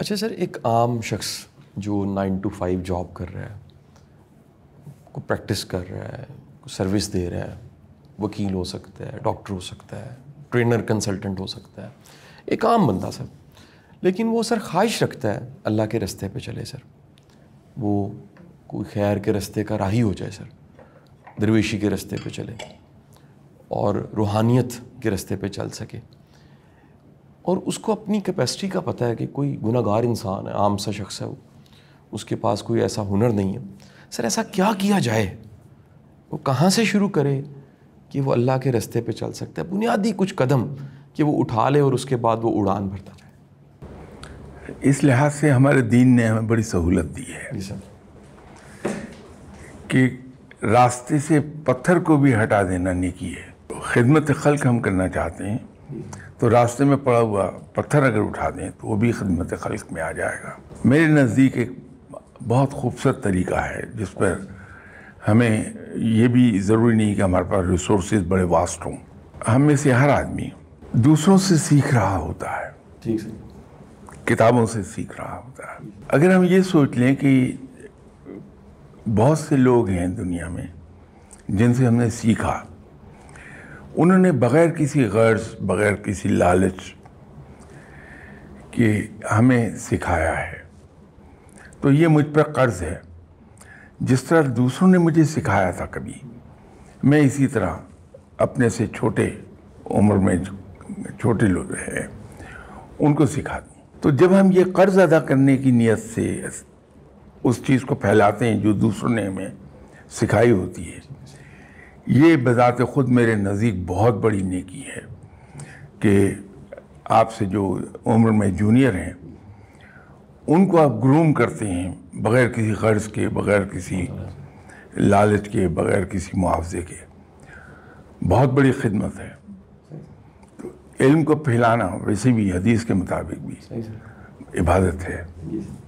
अच्छा सर एक आम शख्स जो नाइन टू फाइव जॉब कर रहा है को प्रैक्टिस कर रहा है को सर्विस दे रहा है वकील हो सकता है डॉक्टर हो सकता है ट्रेनर कंसल्टेंट हो सकता है एक आम बंदा सर लेकिन वो सर ख्वाहिश रखता है अल्लाह के रास्ते पे चले सर वो कोई खैर के रास्ते का राही हो जाए सर दरवेशी के रास्ते पे चले और रूहानियत के रास्ते पे चल सके और उसको अपनी कैपेसिटी का पता है कि कोई गुनागार इंसान है आम सा शख्स है वो उसके पास कोई ऐसा हुनर नहीं है सर ऐसा क्या किया जाए वो कहाँ से शुरू करे कि वो अल्लाह के रास्ते पे चल सकता है बुनियादी कुछ कदम कि वो उठा ले और उसके बाद वो उड़ान भरता जाए इस लिहाज से हमारे दीन ने हमें बड़ी सहूलत दी है जी सर कि रास्ते से पत्थर को भी हटा देना नेकी है तो खिदमत खल्क हम करना चाहते हैं तो रास्ते में पड़ा हुआ पत्थर अगर उठा दें तो वो भी खदमत खल्क में आ जाएगा मेरे नज़दीक एक बहुत खूबसूरत तरीका है जिस पर हमें ये भी ज़रूरी नहीं कि हमारे पास रिसोर्स बड़े वास्ट हों हम में से हर आदमी दूसरों से सीख रहा होता है ठीक है किताबों से सीख रहा होता है अगर हम ये सोच लें कि बहुत से लोग हैं दुनिया में जिनसे हमने सीखा उन्होंने बग़ैर किसी गर्ज बग़ैर किसी लालच के हमें सिखाया है तो ये मुझ पर कर्ज़ है जिस तरह दूसरों ने मुझे सिखाया था कभी मैं इसी तरह अपने से छोटे उम्र में छोटे लोग हैं उनको सिखा दूँ तो जब हम ये कर्ज़ अदा करने की नीयत से उस चीज़ को फैलाते हैं जो दूसरों ने हमें सिखाई होती है ये बज़ात ख़ुद मेरे नज़दीक बहुत बड़ी नेकी है कि आपसे जो उम्र में जूनियर हैं उनको आप ग्रूम करते हैं बग़ैर किसी कर्ज़ के बग़ैर किसी लालच के बग़ैर किसी मुआवजे के बहुत बड़ी खिदमत है तो इल्म को फैलाना वैसे भी हदीस के मुताबिक भी इबादत है